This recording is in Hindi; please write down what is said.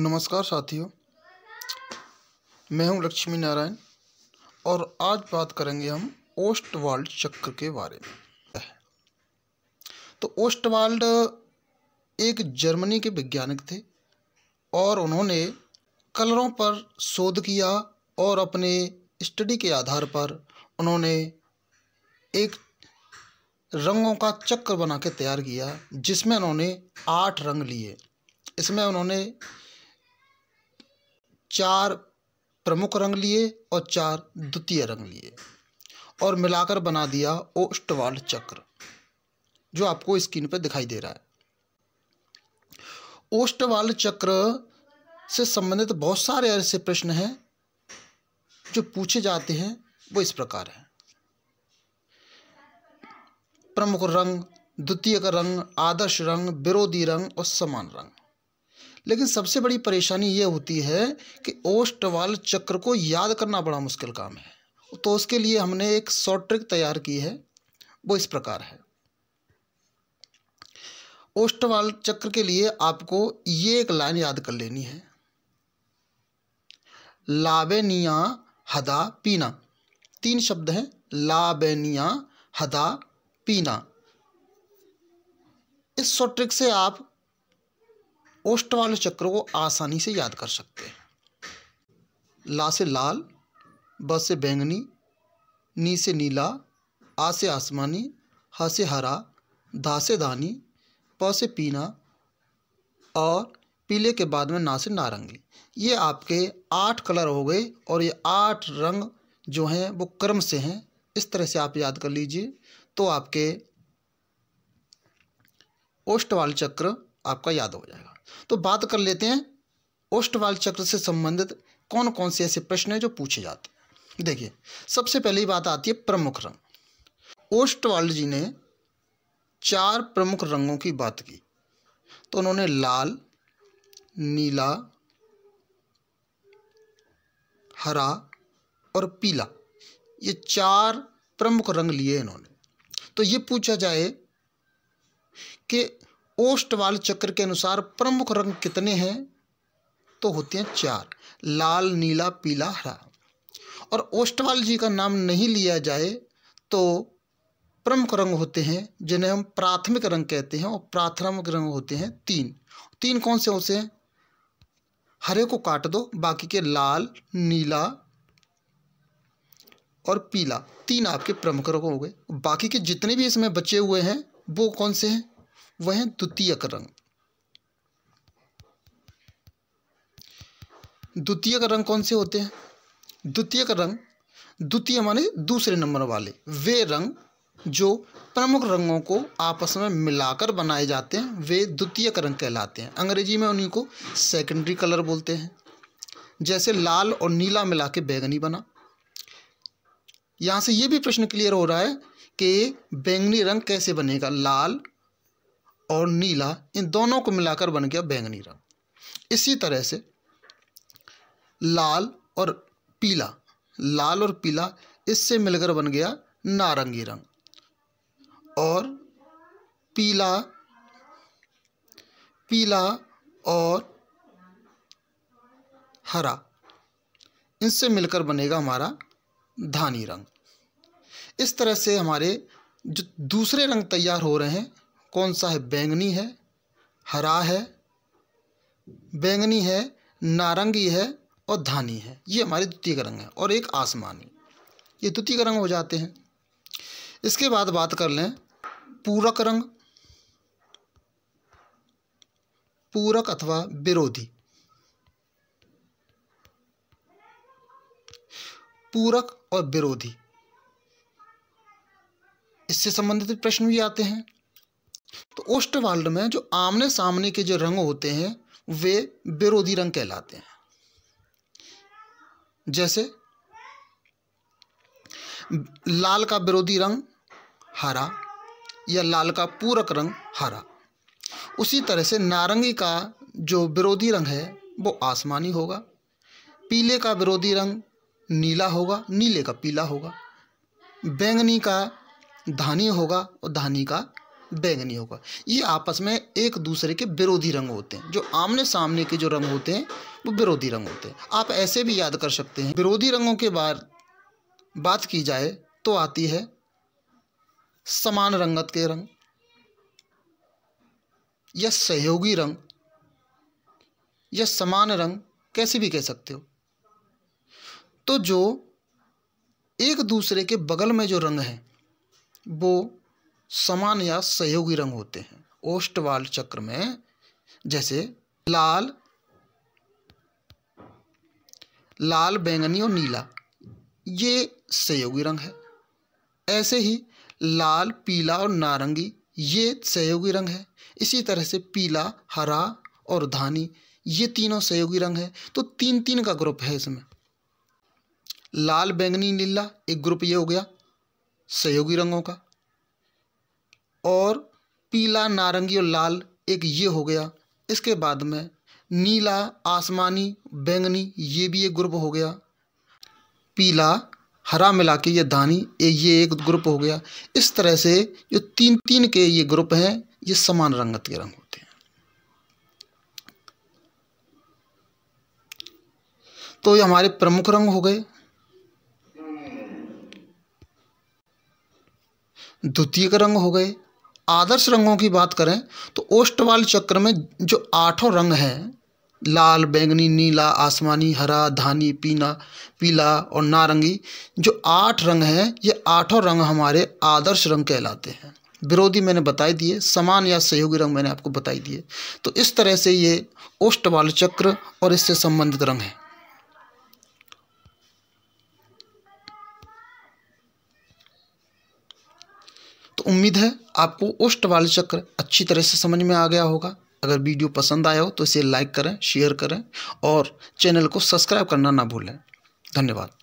नमस्कार साथियों मैं हूं लक्ष्मी नारायण और आज बात करेंगे हम ओस्टवाल्ड चक्र के बारे में तो ओस्टवाल्ड एक जर्मनी के वैज्ञानिक थे और उन्होंने कलरों पर शोध किया और अपने स्टडी के आधार पर उन्होंने एक रंगों का चक्र बना के तैयार किया जिसमें उन्होंने आठ रंग लिए इसमें उन्होंने चार प्रमुख रंग लिए और चार द्वितीय रंग लिए और मिलाकर बना दिया ओष्टवाल चक्र जो आपको स्क्रीन पर दिखाई दे रहा है ओष्टवाल चक्र से संबंधित बहुत सारे ऐसे प्रश्न हैं जो पूछे जाते हैं वो इस प्रकार है प्रमुख रंग द्वितीय का रंग आदर्श रंग विरोधी रंग और समान रंग लेकिन सबसे बड़ी परेशानी ये होती है कि ओष्टवाल चक्र को याद करना बड़ा मुश्किल काम है तो उसके लिए हमने एक शॉर्ट ट्रिक तैयार की है वो इस प्रकार है ओष्टवाल चक्र के लिए आपको ये एक लाइन याद कर लेनी है लाबेनिया हदा पीना तीन शब्द हैं लाबेनिया हदा पीना इस शॉर्ट ट्रिक से आप ओष्ट वाले चक्र को आसानी से याद कर सकते हैं ला से लाल ब से बैंगनी नी से नीला आ से आसमानी ह से हरा धा से दानी प से पीना और पीले के बाद में ना से नारंगी ये आपके आठ कलर हो गए और ये आठ रंग जो हैं वो क्रम से हैं इस तरह से आप याद कर लीजिए तो आपके वाले चक्र आपका याद हो जाएगा तो बात कर लेते हैं ओष्टवाल चक्र से संबंधित कौन कौन से ऐसे प्रश्न हैं जो पूछे जाते हैं देखिए सबसे पहली बात आती है प्रमुख रंग ओष्टवाल जी ने चार प्रमुख रंगों की बात की तो उन्होंने लाल नीला हरा और पीला ये चार प्रमुख रंग लिए इन्होंने तो ये पूछा जाए कि ओष्टवाल चक्र के अनुसार प्रमुख रंग कितने हैं तो होते हैं चार लाल नीला पीला हरा और ओष्टवाल जी का नाम नहीं लिया जाए तो प्रमुख रंग होते हैं जिन्हें हम प्राथमिक रंग कहते हैं और प्राथमिक रंग होते हैं तीन तीन कौन से होते हैं हरे को काट दो बाकी के लाल नीला और पीला तीन आपके प्रमुख रंग हो गए बाकी के जितने भी इसमें बचे हुए हैं वो कौन से हैं वह द्वितीयक रंग द्वितीयक रंग कौन से होते हैं द्वितीयक रंग द्वितीय माने दूसरे नंबर वाले वे रंग जो प्रमुख रंगों को आपस में मिलाकर बनाए जाते हैं वे द्वितीयक रंग कहलाते हैं अंग्रेजी में उन्हीं को सेकेंडरी कलर बोलते हैं जैसे लाल और नीला मिला के बैंगनी बना यहाँ से ये भी प्रश्न क्लियर हो रहा है कि बैंगनी रंग कैसे बनेगा लाल और नीला इन दोनों को मिलाकर बन गया बैंगनी रंग इसी तरह से लाल और पीला लाल और पीला इससे मिलकर बन गया नारंगी रंग और पीला पीला और हरा इनसे मिलकर बनेगा हमारा धानी रंग इस तरह से हमारे जो दूसरे रंग तैयार हो रहे हैं कौन सा है बैंगनी है हरा है बैंगनी है नारंगी है और धानी है ये हमारे द्वितीय रंग है और एक आसमानी ये द्वितीय रंग हो जाते हैं इसके बाद बात कर लें पूरक रंग पूरक अथवा विरोधी पूरक और विरोधी इससे संबंधित प्रश्न भी आते हैं ओस्ट वर्ल्ड में जो आमने सामने के जो रंग होते हैं वे विरोधी रंग कहलाते हैं जैसे लाल का विरोधी रंग हरा या लाल का पूरक रंग हरा उसी तरह से नारंगी का जो विरोधी रंग है वो आसमानी होगा पीले का विरोधी रंग नीला होगा नीले का पीला होगा बैंगनी का धानी होगा और धानी का बैंगनी होगा ये आपस में एक दूसरे के विरोधी रंग होते हैं जो आमने सामने के जो रंग होते हैं वो विरोधी रंग होते हैं आप ऐसे भी याद कर सकते हैं विरोधी रंगों के बाद बात की जाए तो आती है समान रंगत के रंग या सहयोगी रंग या समान रंग कैसे भी कह सकते हो तो जो एक दूसरे के बगल में जो रंग हैं वो समान या सहयोगी रंग होते हैं ओस्टवाल चक्र में जैसे लाल लाल बैंगनी और नीला ये सहयोगी रंग है ऐसे ही लाल पीला और नारंगी ये सहयोगी रंग है इसी तरह से पीला हरा और धानी ये तीनों सहयोगी रंग है तो तीन तीन का ग्रुप है इसमें लाल बैंगनी नीला एक ग्रुप ये हो गया सहयोगी रंगों का और पीला नारंगी और लाल एक ये हो गया इसके बाद में नीला आसमानी बैंगनी ये भी एक ग्रुप हो गया पीला हरा मिला के ये दानी ये एक ग्रुप हो गया इस तरह से जो तीन तीन के ये ग्रुप हैं ये समान रंगत के रंग होते हैं तो ये हमारे प्रमुख रंग हो गए द्वितीय रंग हो गए आदर्श रंगों की बात करें तो ओष्टवाल चक्र में जो आठों रंग हैं लाल बैंगनी नीला आसमानी हरा धानी पीना पीला और नारंगी जो आठ रंग हैं ये आठों रंग हमारे आदर्श रंग कहलाते हैं विरोधी मैंने बताई दिए समान या सहयोगी रंग मैंने आपको बताई दिए तो इस तरह से ये ओष्टवाल चक्र और इससे संबंधित रंग हैं उम्मीद है आपको वाले चक्र अच्छी तरह से समझ में आ गया होगा अगर वीडियो पसंद आया हो तो इसे लाइक करें शेयर करें और चैनल को सब्सक्राइब करना ना भूलें धन्यवाद